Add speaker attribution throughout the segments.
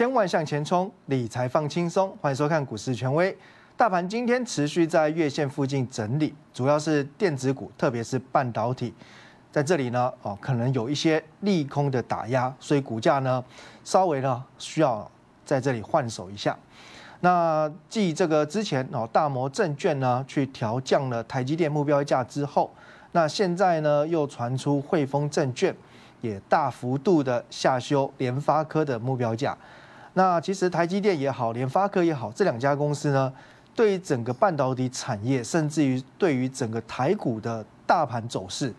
Speaker 1: 千万向前冲，理财放轻松。欢迎收看股市权威。大盘今天持续在月线附近整理，主要是电子股，特别是半导体，在这里呢哦，可能有一些利空的打压，所以股价呢稍微呢需要在这里换手一下。那继这个之前哦，大摩证券呢去调降了台积电目标价之后，那现在呢又传出汇丰证券也大幅度的下修联发科的目标价。那其实台积电也好，联发科也好，这两家公司呢，对于整个半导体产业，甚至于对于整个台股的大盘走势，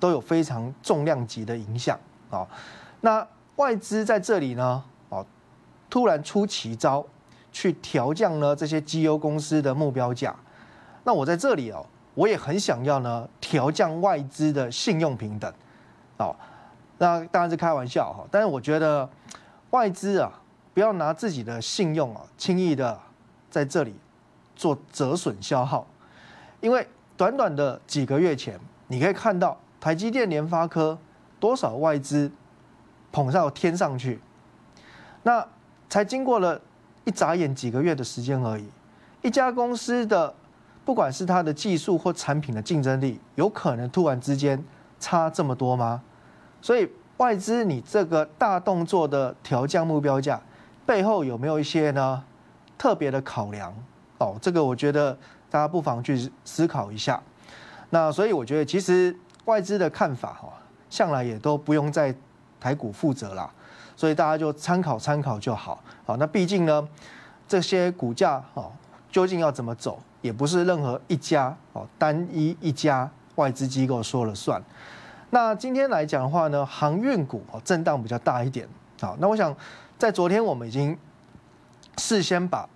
Speaker 1: 都有非常重量级的影响啊。那外资在这里呢，哦，突然出奇招，去调降呢这些绩优公司的目标价。那我在这里哦，我也很想要呢调降外资的信用平等，哦，那当然是开玩笑哈。但是我觉得外资啊。不要拿自己的信用啊，轻易的在这里做折损消耗，因为短短的几个月前，你可以看到台积电、联发科多少外资捧到天上去，那才经过了一眨眼几个月的时间而已。一家公司的不管是它的技术或产品的竞争力，有可能突然之间差这么多吗？所以外资，你这个大动作的调降目标价。背后有没有一些呢特别的考量哦？这个我觉得大家不妨去思考一下。那所以我觉得，其实外资的看法哈，向来也都不用在台股负责啦，所以大家就参考参考就好。好，那毕竟呢，这些股价哈，究竟要怎么走，也不是任何一家哦单一一家外资机构说了算。那今天来讲的话呢，航运股哦震荡比较大一点。好，那我想。在昨天，我们已经事先把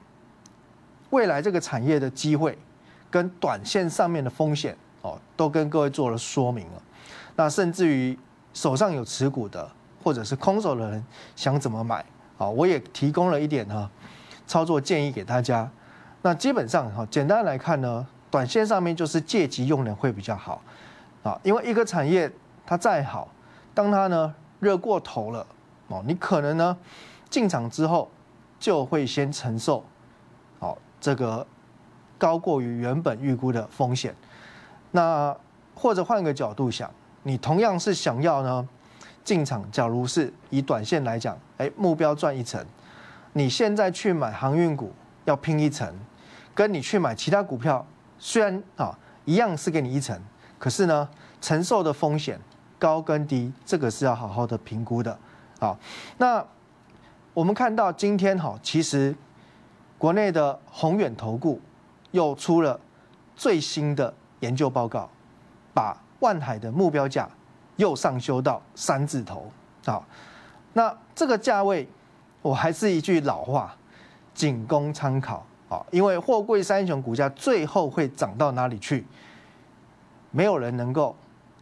Speaker 1: 未来这个产业的机会跟短线上面的风险哦，都跟各位做了说明了。那甚至于手上有持股的或者是空手的人想怎么买啊，我也提供了一点哈操作建议给大家。那基本上哈，简单来看呢，短线上面就是借机用的会比较好啊，因为一个产业它再好，当它呢热过头了哦，你可能呢。进场之后，就会先承受，好这个高过于原本预估的风险。那或者换个角度想，你同样是想要呢进场，假如是以短线来讲，哎，目标赚一层，你现在去买航运股要拼一层，跟你去买其他股票，虽然啊一样是给你一层，可是呢，承受的风险高跟低，这个是要好好的评估的。好，那。我们看到今天哈，其实国内的宏远投顾又出了最新的研究报告，把万海的目标价又上修到三字头啊。那这个价位，我还是一句老话，仅供参考啊。因为货柜三雄股价最后会涨到哪里去，没有人能够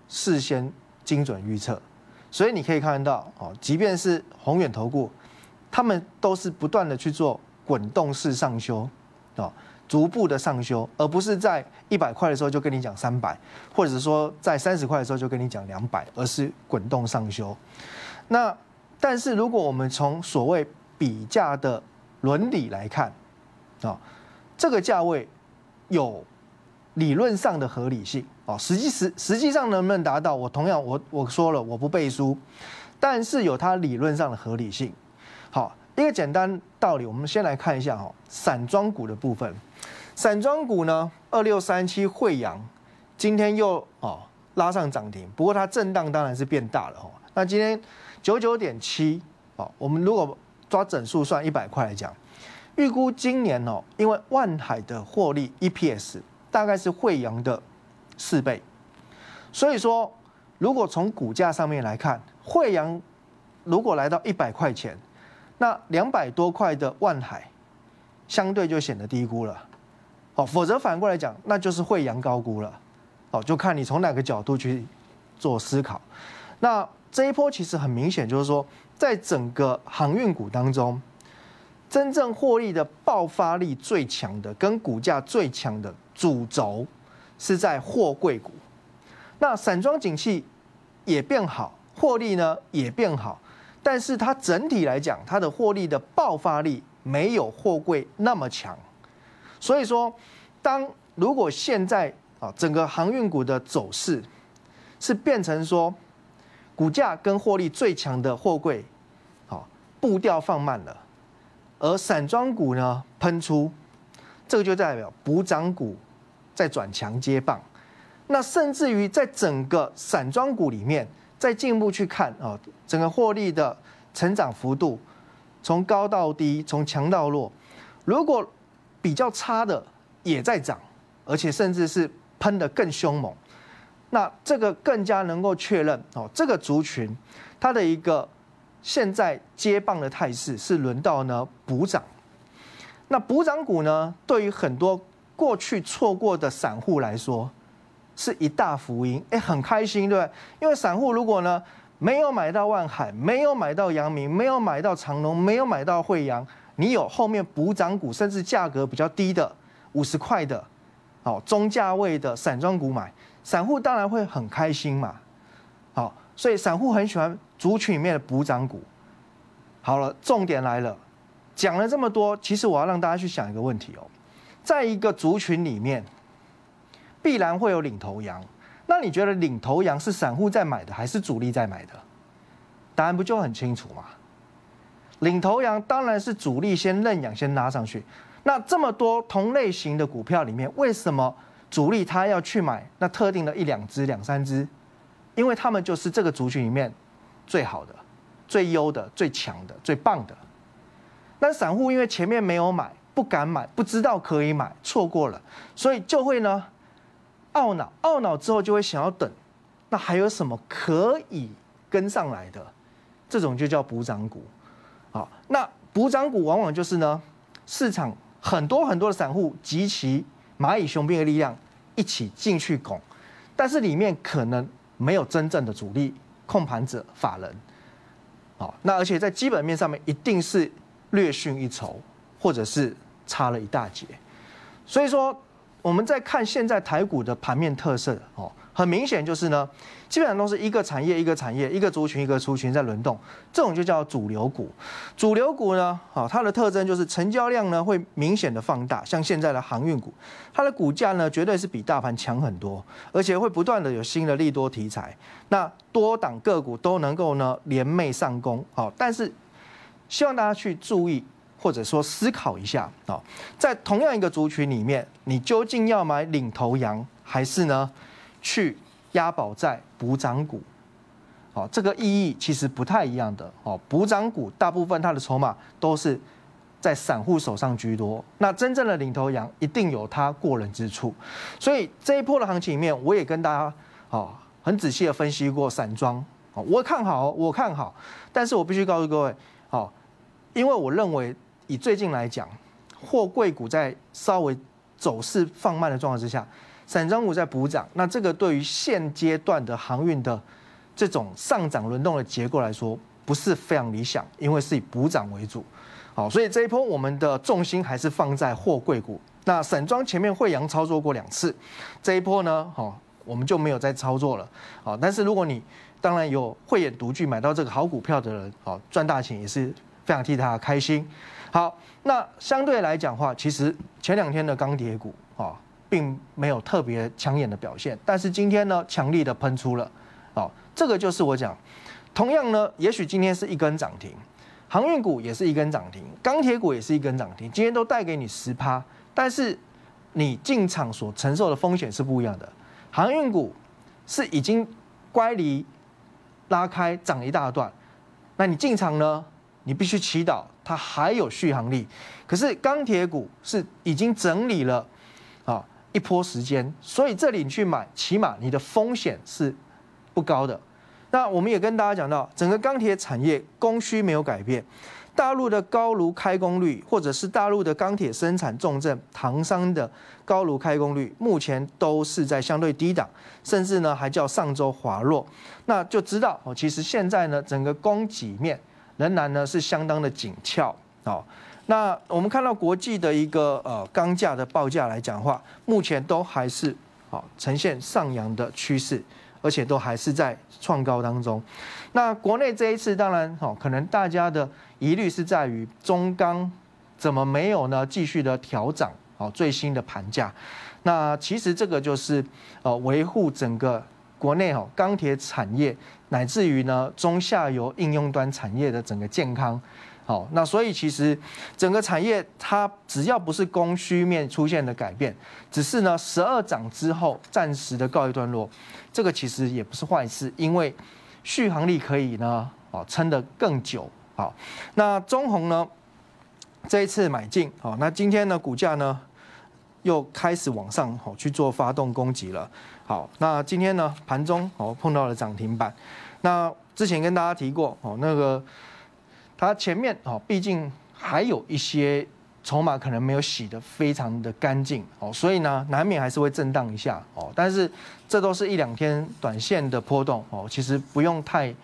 Speaker 1: 事先精准预测。所以你可以看到哦，即便是宏远投顾。他们都是不断的去做滚动式上修，啊，逐步的上修，而不是在一百块的时候就跟你讲三百，或者说在三十块的时候就跟你讲两百，而是滚动上修。那但是如果我们从所谓比价的伦理来看，啊，这个价位有理论上的合理性啊，实际实实际上能不能达到，我同样我我说了我不背书，但是有它理论上的合理性。好，一个简单道理，我们先来看一下哈，散装股的部分。散装股呢，二六三七惠阳，今天又哦拉上涨停，不过它震荡当然是变大了哈。那今天九九点七哦，我们如果抓整数算一百块来讲，预估今年哦，因为万海的获利 EPS 大概是惠阳的四倍，所以说如果从股价上面来看，惠阳如果来到一百块钱。那两百多块的万海，相对就显得低估了，哦，否则反过来讲，那就是惠阳高估了，哦，就看你从哪个角度去做思考。那这一波其实很明显，就是说，在整个航运股当中，真正获利的爆发力最强的，跟股价最强的主轴，是在货柜股。那散装景气也变好，获利呢也变好。但是它整体来讲，它的获利的爆发力没有货柜那么强，所以说，当如果现在啊整个航运股的走势是变成说，股价跟获利最强的货柜，好步调放慢了，而散装股呢喷出，这个就代表补涨股在转强接棒，那甚至于在整个散装股里面。再进一步去看啊，整个获利的成长幅度，从高到低，从强到弱，如果比较差的也在涨，而且甚至是喷的更凶猛，那这个更加能够确认哦，这个族群它的一个现在接棒的态势是轮到呢补涨。那补涨股呢，对于很多过去错过的散户来说。是一大福音，哎，很开心，对对？因为散户如果呢没有买到万海，没有买到阳明，没有买到长隆，没有买到惠阳，你有后面补涨股，甚至价格比较低的五十块的，哦，中价位的散装股买，散户当然会很开心嘛。好，所以散户很喜欢族群里面的补涨股。好了，重点来了，讲了这么多，其实我要让大家去想一个问题哦，在一个族群里面。必然会有领头羊，那你觉得领头羊是散户在买的还是主力在买的？答案不就很清楚吗？领头羊当然是主力先认养、先拉上去。那这么多同类型的股票里面，为什么主力他要去买那特定的一两只、两三只？因为他们就是这个族群里面最好的、最优的、最强的、最棒的。那散户因为前面没有买，不敢买，不知道可以买，错过了，所以就会呢。懊恼，懊恼之后就会想要等，那还有什么可以跟上来的？这种就叫补涨股，好，那补涨股往往就是呢，市场很多很多的散户集齐蚂蚁雄兵的力量一起进去拱，但是里面可能没有真正的主力控盘者法人，好，那而且在基本面上面一定是略逊一筹，或者是差了一大截，所以说。我们在看现在台股的盘面特色，哦，很明显就是呢，基本上都是一个产业一个产业，一个族群一个族群在轮动，这种就叫主流股。主流股呢，哦，它的特征就是成交量呢会明显的放大，像现在的航运股，它的股价呢绝对是比大盘强很多，而且会不断的有新的利多题材，那多档个股都能够呢联袂上攻，哦，但是希望大家去注意。或者说思考一下啊，在同样一个族群里面，你究竟要买领头羊，还是呢，去押宝在补涨股？哦，这个意义其实不太一样的哦。补涨股大部分它的筹码都是在散户手上居多，那真正的领头羊一定有它过人之处。所以这一波的行情里面，我也跟大家哦很仔细的分析过，散装哦，我看好，我看好，但是我必须告诉各位哦，因为我认为。以最近来讲，货柜股在稍微走势放慢的状态之下，散装股在补涨，那这个对于现阶段的航运的这种上涨轮动的结构来说，不是非常理想，因为是以补涨为主。好，所以这一波我们的重心还是放在货柜股。那散装前面惠阳操作过两次，这一波呢，好，我们就没有再操作了。好，但是如果你当然有慧眼独具买到这个好股票的人，好赚大钱也是非常替他开心。好，那相对来讲话，其实前两天的钢铁股啊，并没有特别抢眼的表现，但是今天呢，强力的喷出了，哦，这个就是我讲，同样呢，也许今天是一根涨停，航运股也是一根涨停，钢铁股也是一根涨停，今天都带给你十趴，但是你进场所承受的风险是不一样的，航运股是已经乖离拉开涨一大段，那你进场呢，你必须祈祷。它还有续航力，可是钢铁股是已经整理了啊一波时间，所以这里你去买，起码你的风险是不高的。那我们也跟大家讲到，整个钢铁产业供需没有改变，大陆的高炉开工率，或者是大陆的钢铁生产重镇唐山的高炉开工率，目前都是在相对低档，甚至呢还较上周滑落，那就知道哦，其实现在呢整个供给面。仍然呢是相当的紧俏哦。那我们看到国际的一个呃钢价的报价来讲话，目前都还是好呈现上扬的趋势，而且都还是在创高当中。那国内这一次当然好，可能大家的疑虑是在于中钢怎么没有呢继续的调涨好最新的盘价。那其实这个就是呃维护整个。国内哦，钢铁产业乃至于呢中下游应用端产业的整个健康，好，那所以其实整个产业它只要不是供需面出现的改变，只是呢十二涨之后暂时的告一段落，这个其实也不是坏事，因为续航力可以呢哦撑得更久好，那中红呢这一次买进好，那今天呢股价呢又开始往上好去做发动攻击了。好，那今天呢盘中哦碰到了涨停板，那之前跟大家提过哦，那个它前面哦毕竟还有一些筹码可能没有洗的非常的干净哦，所以呢难免还是会震荡一下哦，但是这都是一两天短线的波动哦，其实不用太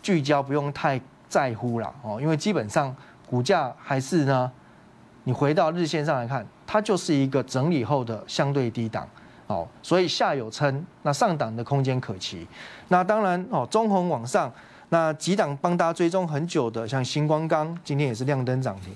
Speaker 1: 聚焦，不用太在乎了哦，因为基本上股价还是呢，你回到日线上来看，它就是一个整理后的相对低档。哦，所以下有撑，那上档的空间可期。那当然哦，中红往上，那几档帮大家追踪很久的，像星光钢今天也是亮灯涨停，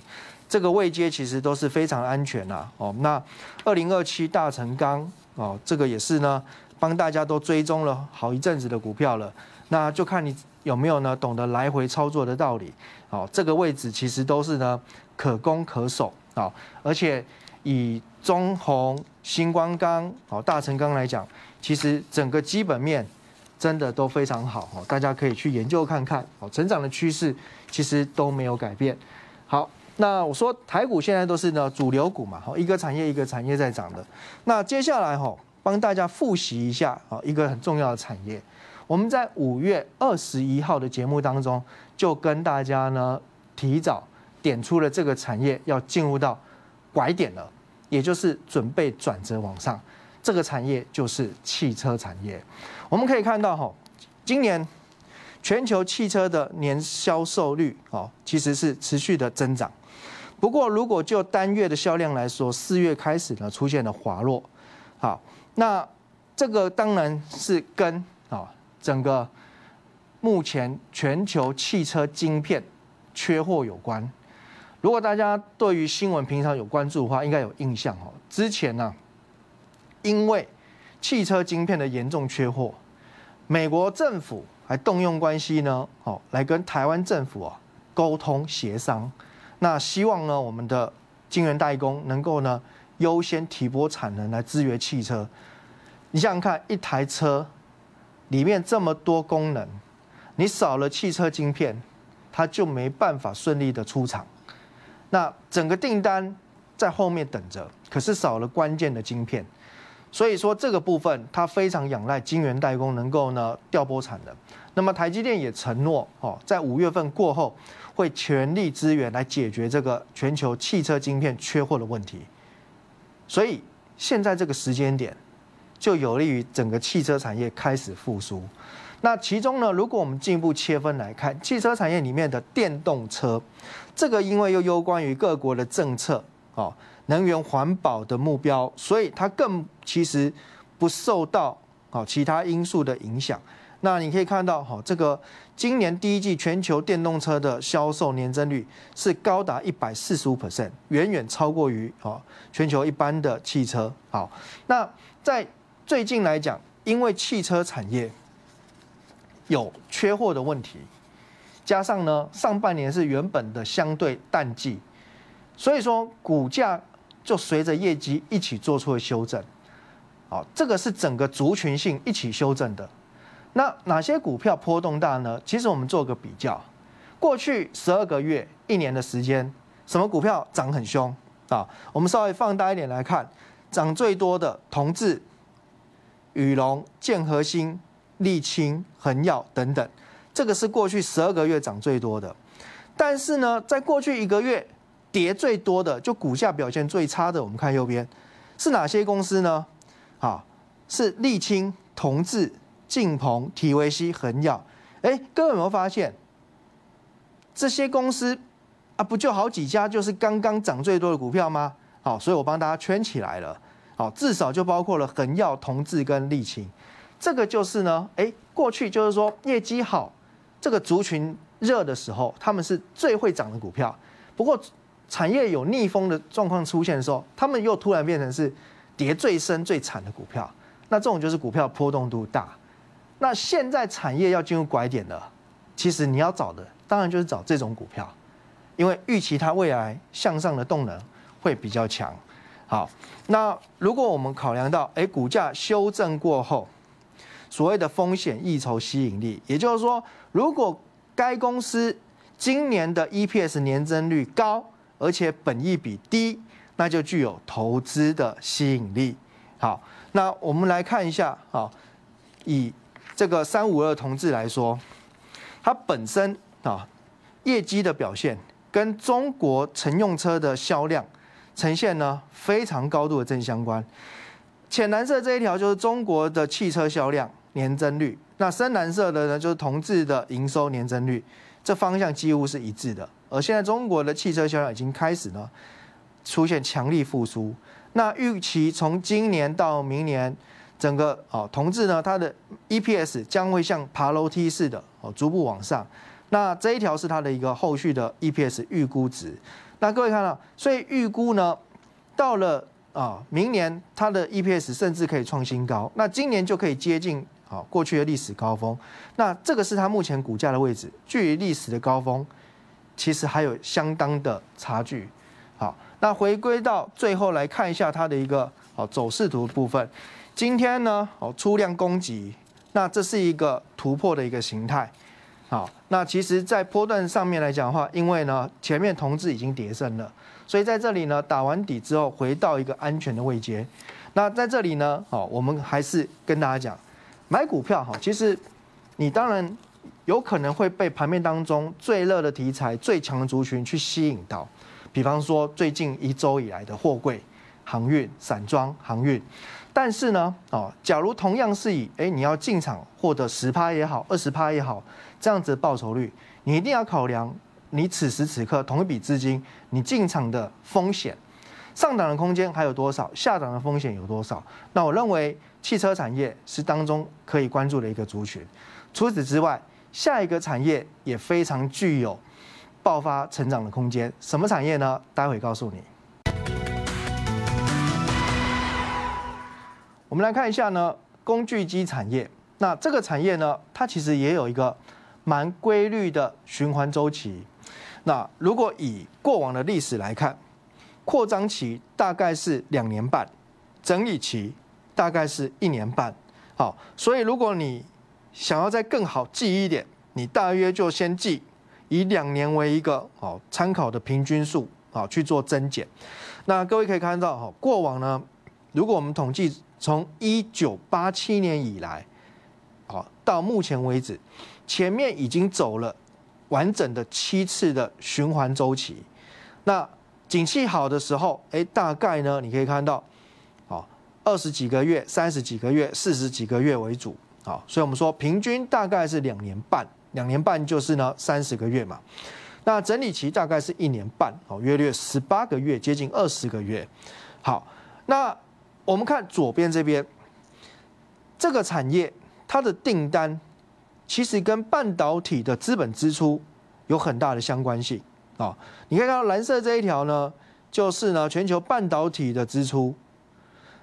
Speaker 1: 这个位阶其实都是非常安全呐。哦，那二零二七大成钢哦，这个也是呢，帮大家都追踪了好一阵子的股票了。那就看你有没有呢，懂得来回操作的道理。哦，这个位置其实都是呢，可攻可守啊，而且。以中红、星光钢、哦大成钢来讲，其实整个基本面真的都非常好哦，大家可以去研究看看哦，成长的趋势其实都没有改变。好，那我说台股现在都是呢主流股嘛，一个产业一个产业在涨的。那接下来哈，帮大家复习一下啊，一个很重要的产业，我们在五月二十一号的节目当中就跟大家呢提早点出了这个产业要进入到。拐点了，也就是准备转折往上，这个产业就是汽车产业。我们可以看到哈，今年全球汽车的年销售率哦，其实是持续的增长。不过，如果就单月的销量来说，四月开始呢出现了滑落。好，那这个当然是跟啊整个目前全球汽车晶片缺货有关。如果大家对于新闻平常有关注的话，应该有印象哦。之前呢，因为汽车晶片的严重缺货，美国政府还动用关系呢，哦，来跟台湾政府啊沟通协商，那希望呢我们的晶圆代工能够呢优先提拨产能来支援汽车。你想想看，一台车里面这么多功能，你少了汽车晶片，它就没办法顺利的出厂。那整个订单在后面等着，可是少了关键的晶片，所以说这个部分它非常仰赖晶圆代工能够呢调拨产能。那么台积电也承诺哦，在五月份过后会全力支援来解决这个全球汽车晶片缺货的问题。所以现在这个时间点就有利于整个汽车产业开始复苏。那其中呢，如果我们进一步切分来看，汽车产业里面的电动车，这个因为又攸关于各国的政策啊，能源环保的目标，所以它更其实不受到啊其他因素的影响。那你可以看到，哈，这个今年第一季全球电动车的销售年增率是高达一百四十五%，远远超过于啊全球一般的汽车。好，那在最近来讲，因为汽车产业。有缺货的问题，加上呢，上半年是原本的相对淡季，所以说股价就随着业绩一起做出了修正。好，这个是整个族群性一起修正的。那哪些股票波动大呢？其实我们做个比较，过去十二个月、一年的时间，什么股票涨很凶啊？我们稍微放大一点来看，涨最多的同志、宇龙、建和心、沥青、恒耀等等，这个是过去十二个月涨最多的。但是呢，在过去一个月跌最多的，就股价表现最差的，我们看右边是哪些公司呢？啊，是沥青、铜志、晋鹏、提维 C、恒耀。哎，各位有没有发现这些公司啊？不就好几家就是刚刚涨最多的股票吗？好，所以我帮大家圈起来了。好，至少就包括了恒耀、铜志跟沥青。这个就是呢，哎，过去就是说业绩好，这个族群热的时候，他们是最会涨的股票。不过，产业有逆风的状况出现的时候，他们又突然变成是跌最深最惨的股票。那这种就是股票波动度大。那现在产业要进入拐点了，其实你要找的当然就是找这种股票，因为预期它未来向上的动能会比较强。好，那如果我们考量到，哎，股价修正过后。所谓的风险溢酬吸引力，也就是说，如果该公司今年的 EPS 年增率高，而且本益比低，那就具有投资的吸引力。好，那我们来看一下，好，以这个三五二同志来说，它本身啊，业绩的表现跟中国乘用车的销量呈现呢非常高度的正相关。浅蓝色这一条就是中国的汽车销量。年增率，那深蓝色的呢，就是同质的营收年增率，这方向几乎是一致的。而现在中国的汽车销量已经开始呢，出现强力复苏。那预期从今年到明年，整个啊同质呢，它的 EPS 将会像爬楼梯似的哦，逐步往上。那这一条是它的一个后续的 EPS 预估值。那各位看到，所以预估呢，到了啊明年，它的 EPS 甚至可以创新高。那今年就可以接近。好，过去的历史高峰，那这个是它目前股价的位置，距离历史的高峰其实还有相当的差距。好，那回归到最后来看一下它的一个好走势图部分。今天呢，哦，出量攻击，那这是一个突破的一个形态。好，那其实，在波段上面来讲的话，因为呢前面同志已经叠升了，所以在这里呢打完底之后，回到一个安全的位阶。那在这里呢，好，我们还是跟大家讲。买股票哈，其实你当然有可能会被盘面当中最热的题材、最强的族群去吸引到，比方说最近一周以来的货柜航运、散装航运。但是呢，哦，假如同样是以哎你要进场获得十趴也好、二十趴也好这样子的报酬率，你一定要考量你此时此刻同一笔资金你进场的风险、上涨的空间还有多少、下档的风险有多少。那我认为。汽车产业是当中可以关注的一个族群。除此之外，下一个产业也非常具有爆发成长的空间。什么产业呢？待会告诉你。我们来看一下呢，工具机产业。那这个产业呢，它其实也有一个蛮规律的循环周期。那如果以过往的历史来看，扩张期大概是两年半，整理期。大概是一年半，好，所以如果你想要再更好记一点，你大约就先记以两年为一个好参考的平均数啊去做增减。那各位可以看到，哈，过往呢，如果我们统计从一九八七年以来，好到目前为止，前面已经走了完整的七次的循环周期。那景气好的时候，哎，大概呢，你可以看到。二十几个月、三十几个月、四十几个月为主，好，所以我们说平均大概是两年半，两年半就是呢三十个月嘛。那整理期大概是一年半，哦，约略十八个月，接近二十个月。好，那我们看左边这边这个产业，它的订单其实跟半导体的资本支出有很大的相关性啊。你可以看到蓝色这一条呢，就是呢全球半导体的支出。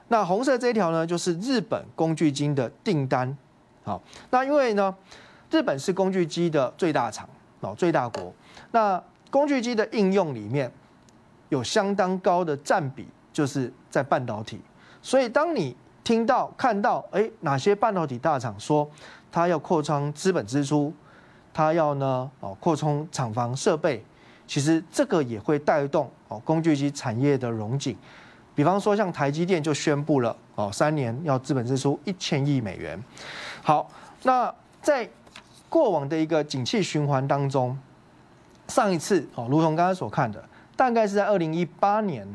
Speaker 1: 那红色这一条呢，就是日本工具机的订单，好，那因为呢，日本是工具机的最大厂哦，最大国。那工具机的应用里面有相当高的占比，就是在半导体。所以当你听到看到，哎，哪些半导体大厂说他要扩充资本支出，他要呢哦扩充厂房设备，其实这个也会带动哦工具机产业的融景。比方说，像台积电就宣布了哦，三年要资本支出一千亿美元。好，那在过往的一个景气循环当中，上一次哦，如同刚刚所看的，大概是在二零一八年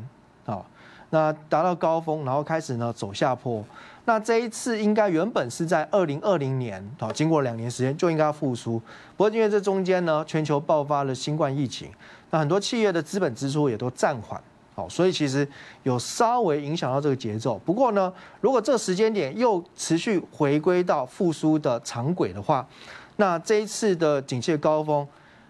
Speaker 1: 啊，那达到高峰，然后开始呢走下坡。那这一次应该原本是在二零二零年啊，经过两年时间就应该复苏，不过因为这中间呢，全球爆发了新冠疫情，那很多企业的资本支出也都暂缓。好，所以其实有稍微影响到这个节奏。不过呢，如果这个时间点又持续回归到复苏的长轨的话，那这一次的警戒高峰，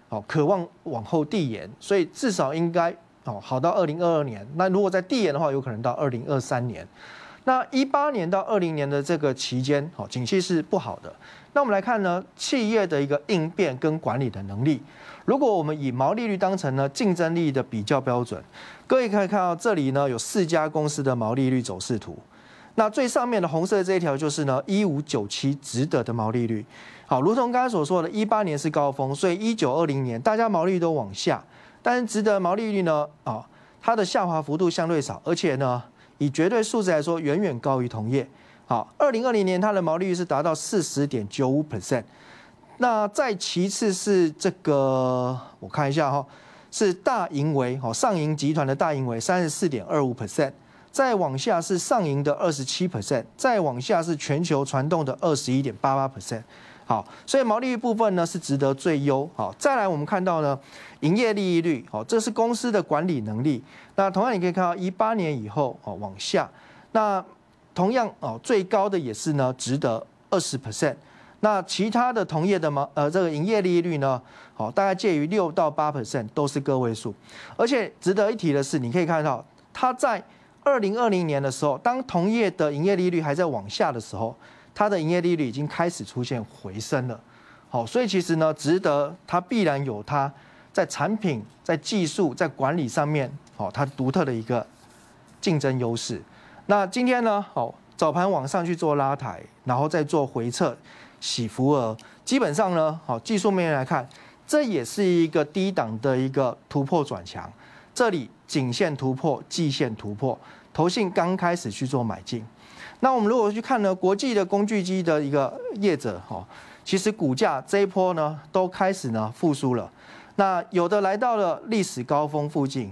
Speaker 1: 好，渴望往后递延，所以至少应该哦好到二零二二年。那如果在递延的话，有可能到二零二三年。那一八年到二零年的这个期间，好，景气是不好的。那我们来看呢，企业的一个应变跟管理的能力。如果我们以毛利率当成呢竞争力的比较标准，各位可以看到这里呢有四家公司的毛利率走势图。那最上面的红色这一条就是呢一五九七值得的毛利率。好，如同刚才所说的，一八年是高峰，所以一九二零年大家毛利率都往下，但是值得毛利率呢，啊，它的下滑幅度相对少，而且呢。以绝对数值来说，远远高于同业。好，二零二零年它的毛利率是达到四十点九五 percent。那再其次是这个，我看一下哈，是大盈为哈上银集团的大盈为三十四点二五 percent。再往下是上银的二十七 percent，再往下是全球传动的二十一点八八 percent。好，所以毛利率部分呢是值得最优。好，再来我们看到呢，营业利率，好，这是公司的管理能力。那同样你可以看到，一八年以后哦往下，那同样哦最高的也是呢，值得二十 percent。那其他的同业的吗？呃，这个营业利率呢，好，大概介于六到八 percent，都是个位数。而且值得一提的是，你可以看到它在二零二零年的时候，当同业的营业利率还在往下的时候。它的营业利率已经开始出现回升了，好，所以其实呢，值得它必然有它在产品、在技术、在管理上面，好，它独特的一个竞争优势。那今天呢，好早盘往上去做拉抬，然后再做回撤、洗浮额，基本上呢，好技术面来看，这也是一个低档的一个突破转强，这里颈线突破、季线突破，投信刚开始去做买进。那我们如果去看呢，国际的工具机的一个业者哈，其实股价这一波呢都开始呢复苏了，那有的来到了历史高峰附近，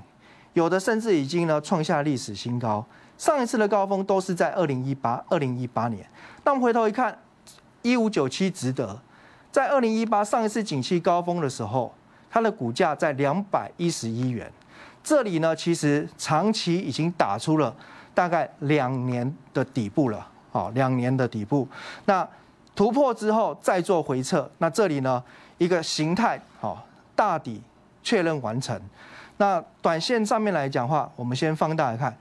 Speaker 1: 有的甚至已经呢创下历史新高。上一次的高峰都是在二零一八二零一八年。那我们回头一看，一五九七值得，在二零一八上一次景气高峰的时候，它的股价在两百一十一元，这里呢其实长期已经打出了。大概两年的底部了，哦，两年的底部。那突破之后再做回撤，那这里呢一个形态，好大底确认完成。那短线上面来讲话，我们先放大来看，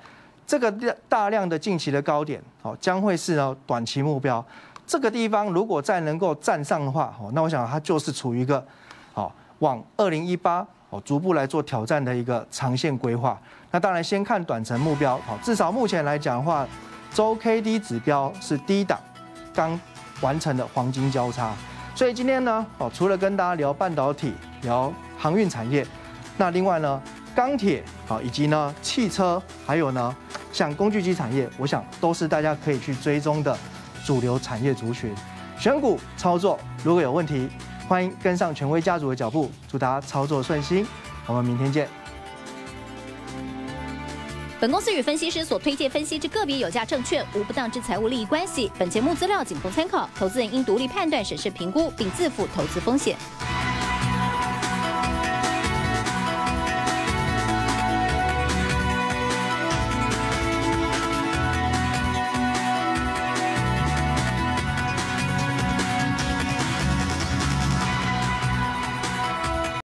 Speaker 1: 这个大量的近期的高点，哦，将会是呢短期目标。这个地方如果再能够站上的话，哦，那我想它就是处于一个，哦，往二零一八。哦，逐步来做挑战的一个长线规划。那当然先看短程目标，好，至少目前来讲的话，周 K D 指标是低档，刚完成的黄金交叉。所以今天呢，哦，除了跟大家聊半导体、聊航运产业，那另外呢，钢铁，好，以及呢汽车，还有呢像工具机产业，我想都是大家可以去追踪的主流产业族群。选股操作如果有问题。欢迎跟上权威家族的脚步，祝他操作顺心。我们明天见。本公司与分析师所推荐分析之个别有价证券无不当之财务利益关系。本节目资料仅供参考，投资人应独立判断、审视、评估，并自负投资风险。